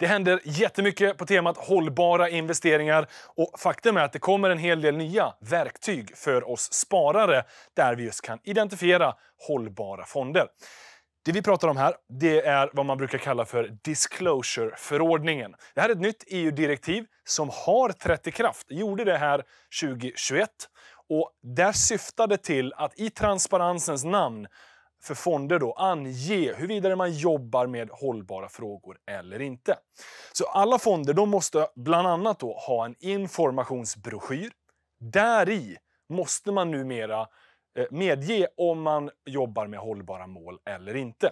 Det händer jättemycket på temat hållbara investeringar och faktum är att det kommer en hel del nya verktyg för oss sparare där vi just kan identifiera hållbara fonder. Det vi pratar om här det är vad man brukar kalla för disclosure-förordningen. Det här är ett nytt EU-direktiv som har trätt i kraft. Det gjorde det här 2021 och där syftade till att i transparensens namn för fonder då ange huruvida man jobbar med hållbara frågor eller inte. Så alla fonder de måste bland annat då ha en informationsbroschyr. Där i måste man numera eh, medge om man jobbar med hållbara mål eller inte.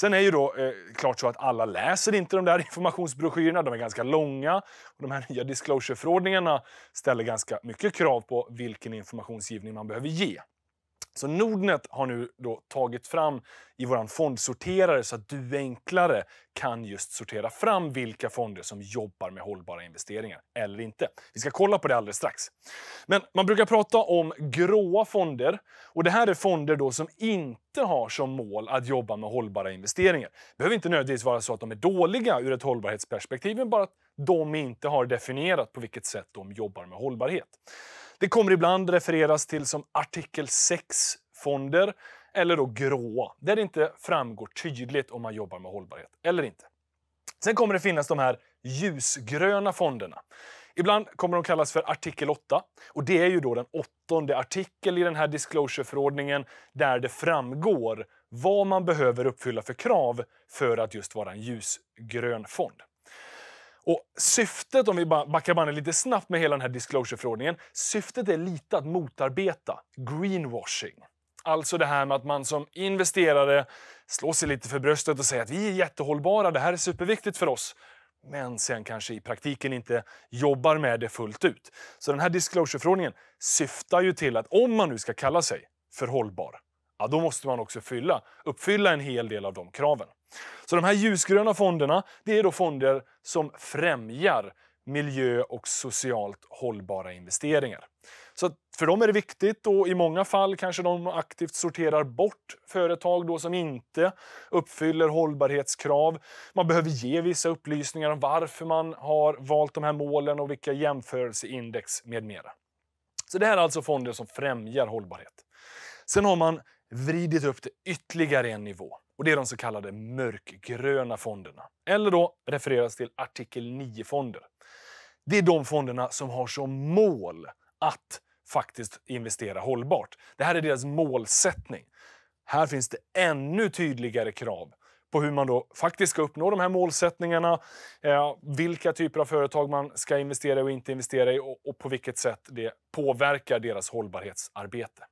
Sen är ju då eh, klart så att alla läser inte de där informationsbroschyrerna. De är ganska långa. Och de här nya disclosure ställer ganska mycket krav på vilken informationsgivning man behöver ge. Så Nordnet har nu då tagit fram i vår fondsorterare så att du enklare kan just sortera fram vilka fonder som jobbar med hållbara investeringar eller inte. Vi ska kolla på det alldeles strax. Men man brukar prata om gråa fonder och det här är fonder då som inte har som mål att jobba med hållbara investeringar. Det behöver inte nödvändigtvis vara så att de är dåliga ur ett hållbarhetsperspektiv, men bara att de inte har definierat på vilket sätt de jobbar med hållbarhet. Det kommer ibland refereras till som artikel 6-fonder eller då gråa, där det inte framgår tydligt om man jobbar med hållbarhet eller inte. Sen kommer det finnas de här ljusgröna fonderna. Ibland kommer de kallas för artikel 8 och det är ju då den åttonde artikel i den här disclosure-förordningen där det framgår vad man behöver uppfylla för krav för att just vara en ljusgrön fond. Och syftet, om vi backar bandet lite snabbt med hela den här disclosure-förordningen, syftet är lite att motarbeta greenwashing. Alltså det här med att man som investerare slår sig lite för bröstet och säger att vi är jättehållbara, det här är superviktigt för oss. Men sen kanske i praktiken inte jobbar med det fullt ut. Så den här disclosure-förordningen syftar ju till att om man nu ska kalla sig för hållbar, ja, då måste man också fylla, uppfylla en hel del av de kraven. Så de här ljusgröna fonderna, det är då fonder som främjar miljö och socialt hållbara investeringar. Så för dem är det viktigt och i många fall kanske de aktivt sorterar bort företag då som inte uppfyller hållbarhetskrav. Man behöver ge vissa upplysningar om varför man har valt de här målen och vilka jämförelseindex med mera. Så det här är alltså fonder som främjar hållbarhet. Sen har man vridit upp det ytterligare en nivå. Och Det är de så kallade mörkgröna fonderna, eller då refereras till artikel 9-fonder. Det är de fonderna som har som mål att faktiskt investera hållbart. Det här är deras målsättning. Här finns det ännu tydligare krav på hur man då faktiskt ska uppnå de här målsättningarna, eh, vilka typer av företag man ska investera i och inte investera i och på vilket sätt det påverkar deras hållbarhetsarbete.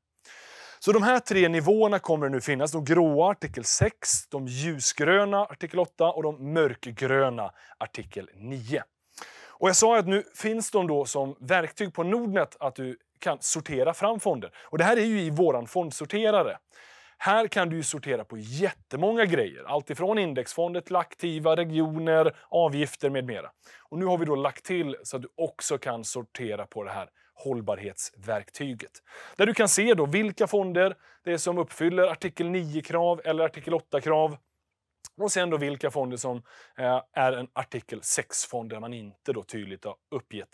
Så de här tre nivåerna kommer det nu finnas. De gråa, artikel 6, de ljusgröna, artikel 8 och de mörkgröna, artikel 9. Och jag sa att nu finns de då som verktyg på Nordnet att du kan sortera fram fonder. Och det här är ju i våran fondsorterare. Här kan du sortera på jättemånga grejer. Allt ifrån indexfonder till aktiva, regioner, avgifter med mera. Och nu har vi då lagt till så att du också kan sortera på det här hållbarhetsverktyget. Där du kan se då vilka fonder det är som uppfyller artikel 9-krav eller artikel 8-krav och sen då vilka fonder som eh, är en artikel 6-fond där man inte då tydligt har uppgett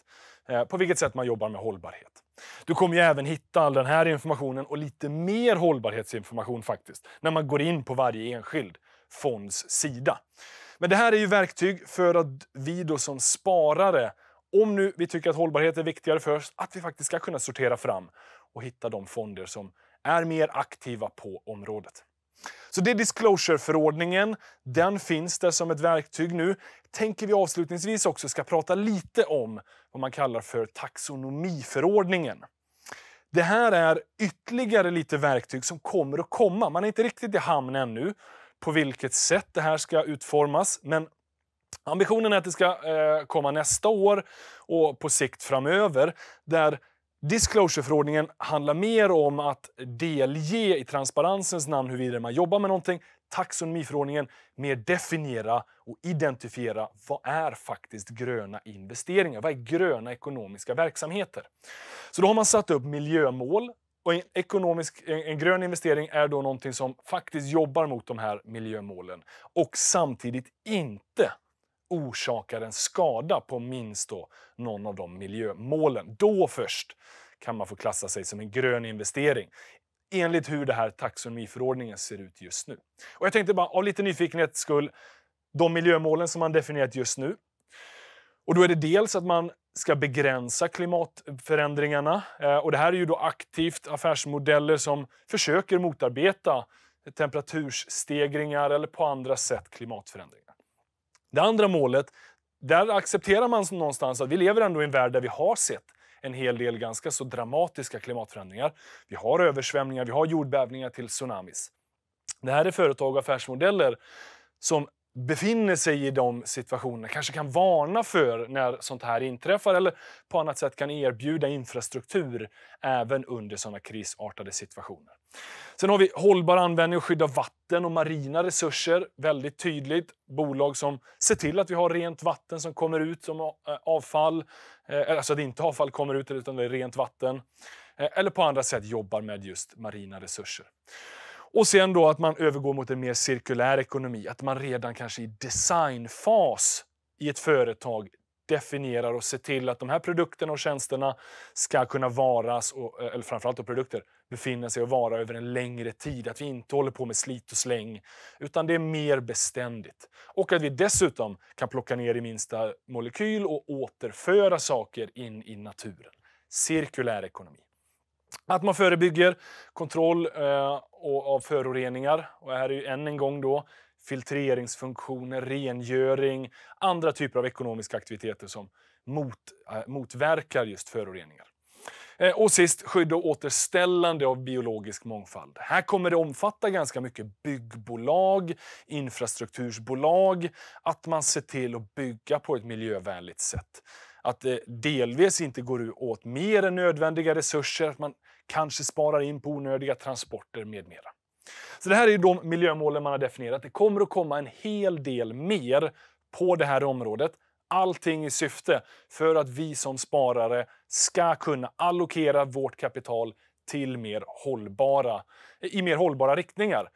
eh, på vilket sätt man jobbar med hållbarhet. Du kommer ju även hitta all den här informationen och lite mer hållbarhetsinformation faktiskt när man går in på varje enskild fonds sida. Men det här är ju verktyg för att vi då som sparare om nu vi tycker att hållbarhet är viktigare för oss, att vi faktiskt ska kunna sortera fram och hitta de fonder som är mer aktiva på området. Så det är disclosure-förordningen. Den finns där som ett verktyg nu. Tänker vi avslutningsvis också ska prata lite om vad man kallar för taxonomiförordningen. Det här är ytterligare lite verktyg som kommer att komma. Man är inte riktigt i hamn ännu på vilket sätt det här ska utformas, men Ambitionen är att det ska eh, komma nästa år och på sikt framöver där Disclosure-förordningen handlar mer om att delge i transparensens namn huruvida man jobbar med någonting. Taxonomiförordningen mer definiera och identifiera vad är faktiskt gröna investeringar? Vad är gröna ekonomiska verksamheter? Så då har man satt upp miljömål och en, ekonomisk, en, grön investering är då någonting som faktiskt jobbar mot de här miljömålen och samtidigt inte orsakar en skada på minst då någon av de miljömålen. Då först kan man få klassa sig som en grön investering enligt hur det här taxonomiförordningen ser ut just nu. Och jag tänkte bara av lite nyfikenhets skull, de miljömålen som man definierat just nu. Och då är det dels att man ska begränsa klimatförändringarna. Eh, och det här är ju då aktivt affärsmodeller som försöker motarbeta temperaturstegringar eller på andra sätt klimatförändringar. Det andra målet, där accepterar man någonstans att vi lever ändå i en värld där vi har sett en hel del ganska så dramatiska klimatförändringar. Vi har översvämningar, vi har jordbävningar till tsunamis. Det här är företag och affärsmodeller som befinner sig i de situationerna kanske kan varna för när sånt här inträffar eller på annat sätt kan erbjuda infrastruktur även under sådana krisartade situationer. Sen har vi hållbar användning och skydd av vatten och marina resurser. Väldigt tydligt. Bolag som ser till att vi har rent vatten som kommer ut som eh, avfall. Eh, alltså att inte avfall kommer ut utan det är rent vatten. Eh, eller på andra sätt jobbar med just marina resurser. Och sen då att man övergår mot en mer cirkulär ekonomi, att man redan kanske i designfas i ett företag definierar och ser till att de här produkterna och tjänsterna ska kunna varas, och, eh, eller framförallt produkter, befinna sig och vara över en längre tid. Att vi inte håller på med slit och släng, utan det är mer beständigt. Och att vi dessutom kan plocka ner i minsta molekyl och återföra saker in i naturen. Cirkulär ekonomi. Att man förebygger kontroll eh, och, av föroreningar. Och här är ju än en gång då filtreringsfunktioner, rengöring, andra typer av ekonomiska aktiviteter som mot, eh, motverkar just föroreningar. Eh, och sist, skydd och återställande av biologisk mångfald. Här kommer det omfatta ganska mycket byggbolag, infrastruktursbolag, att man ser till att bygga på ett miljövänligt sätt att det eh, delvis inte går åt mer än nödvändiga resurser, att man kanske sparar in på onödiga transporter med mera. Så det här är de miljömålen man har definierat. Det kommer att komma en hel del mer på det här området. Allting i syfte för att vi som sparare ska kunna allokera vårt kapital till mer hållbara, i mer hållbara riktningar.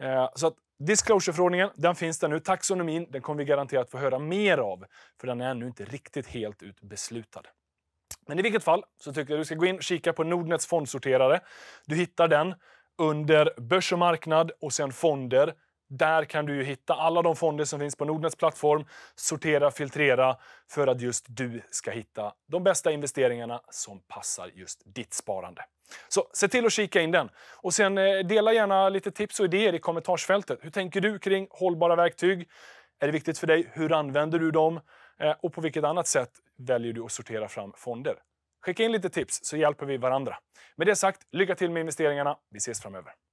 Eh, så att Disclosure-förordningen, den finns där nu. Taxonomin, den kommer vi garanterat få höra mer av, för den är ännu inte riktigt helt ut beslutad. Men i vilket fall så tycker jag att du ska gå in och kika på Nordnets fondsorterare. Du hittar den under börs och marknad och sen fonder där kan du hitta alla de fonder som finns på Nordnets plattform. Sortera, filtrera för att just du ska hitta de bästa investeringarna som passar just ditt sparande. Så se till att kika in den. Och sen eh, dela gärna lite tips och idéer i kommentarsfältet. Hur tänker du kring hållbara verktyg? Är det viktigt för dig? Hur använder du dem? Eh, och på vilket annat sätt väljer du att sortera fram fonder? Skicka in lite tips så hjälper vi varandra. Med det sagt, lycka till med investeringarna. Vi ses framöver.